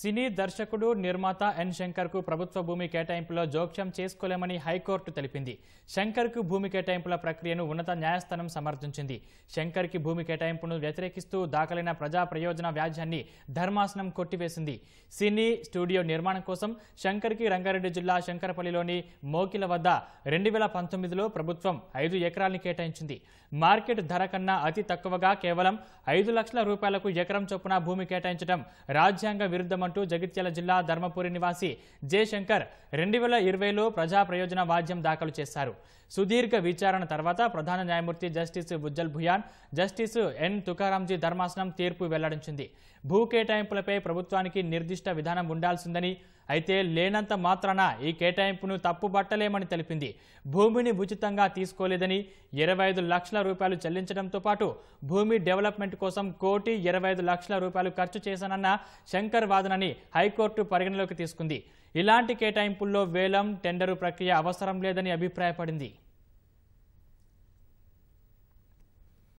సినీ దర్శకుడు నిర్మాత ఎన్ శంకర్కు ప్రభుత్వ భూమి కేటాయింపులో జోక్యం చేసుకోలేమని హైకోర్టు తెలిపింది శంకర్కు భూమి కేటాయింపుల ప్రక్రియను ఉన్నత న్యాయస్థానం సమర్థించింది శంకర్కి భూమి కేటాయింపును వ్యతిరేకిస్తూ దాఖలైన ప్రజా ప్రయోజన వ్యాజ్యాన్ని ధర్మాసనం కొట్టివేసింది సినీ స్టూడియో నిర్మాణం కోసం శంకర్కి రంగారెడ్డి జిల్లా శంకరపల్లిలోని మోకిల వద్ద రెండు వేల పంతొమ్మిదిలో ప్రభుత్వం ఐదు ఎకరాలను కేటాయించింది మార్కెట్ ధర కన్నా అతి తక్కువగా కేవలం ఐదు లక్షల రూపాయలకు ఎకరం చొప్పున భూమి కేటాయించడం రాజ్యాంగ విరుద్ధం అంటూ జగిత్యాల జిల్లా ధర్మపురి నివాసి జయశంకర్ రెండు వేల ఇరవైలో ప్రజా ప్రయోజన వాద్యం దాఖలు చేశారు సుదీర్ఘ విచారణ తర్వాత ప్రధాన న్యాయమూర్తి justice Ujjal Bhuyan justice N Tukaramji ధర్మాసనం తీర్పు వెల్లడించింది భూ కేటాయింపులపై ప్రభుత్వానికి నిర్దిష్ట విధానం ఉండాల్సిందని అయితే లేనంత మాత్రాన ఈ కేటాయింపును తప్పుబట్టలేమని తెలిపింది భూమిని ఉచితంగా తీసుకోలేదని ఇరవై లక్షల రూపాయలు చెల్లించడంతో పాటు భూమి డెవలప్మెంట్ కోసం కోటి ఇరవై లక్షల రూపాయలు ఖర్చు చేశానన్న శంకర్ వాదనని హైకోర్టు పరిగణలోకి తీసుకుంది ఇలాంటి కేటాయింపుల్లో వేలం టెండరు ప్రక్రియ అవసరం లేదని అభిప్రాయపడింది